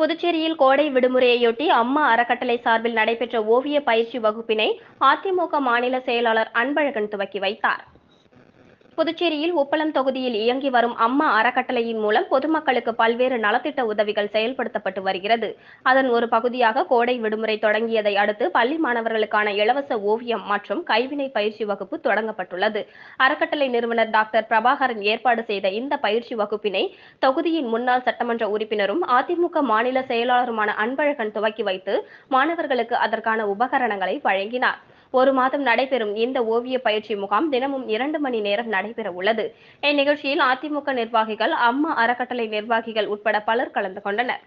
புதுச்சேரியில் கோடை விடுமுறையொட்டி அம்மா அறக்கட்டளை சார்பில் நடைபெற்ற ஓவிய பயிற்சி வகுப்பினை அதிமுக மாநில செயலாளர் அன்பழகன் துவக்கி வைத்தார் புதுச்சேரியில் உப்பளம் தொகுதியில் இயங்கி வரும் அம்மா அறக்கட்டளையின் மூலம் பொதுமக்களுக்கு பல்வேறு நலத்திட்ட உதவிகள் செயல்படுத்தப்பட்டு வருகிறது அதன் ஒரு பகுதியாக கோடை விடுமுறை தொடங்கியதை அடுத்து பள்ளி மாணவர்களுக்கான இலவச ஓவியம் மற்றும் கைவினை பயிற்சி வகுப்பு தொடங்கப்பட்டுள்ளது அறக்கட்டளை நிறுவனர் டாக்டர் பிரபாகரன் ஏற்பாடு செய்த இந்த பயிற்சி வகுப்பினை தொகுதியின் முன்னாள் சட்டமன்ற உறுப்பினரும் அதிமுக மாநில செயலாளருமான அன்பழகன் துவக்கி வைத்து மாணவர்களுக்கு அதற்கான உபகரணங்களை வழங்கினார் ஒரு மாதம் நடைபெறும் இந்த ஓவிய பயிற்சி முகாம் தினமும் இரண்டு மணி நேரம் நடைபெற உள்ளது இந்நிகழ்ச்சியில் அதிமுக நிர்வாகிகள் அம்மா அறக்கட்டளை நிர்வாகிகள் உட்பட பலர் கலந்து கொண்டனர்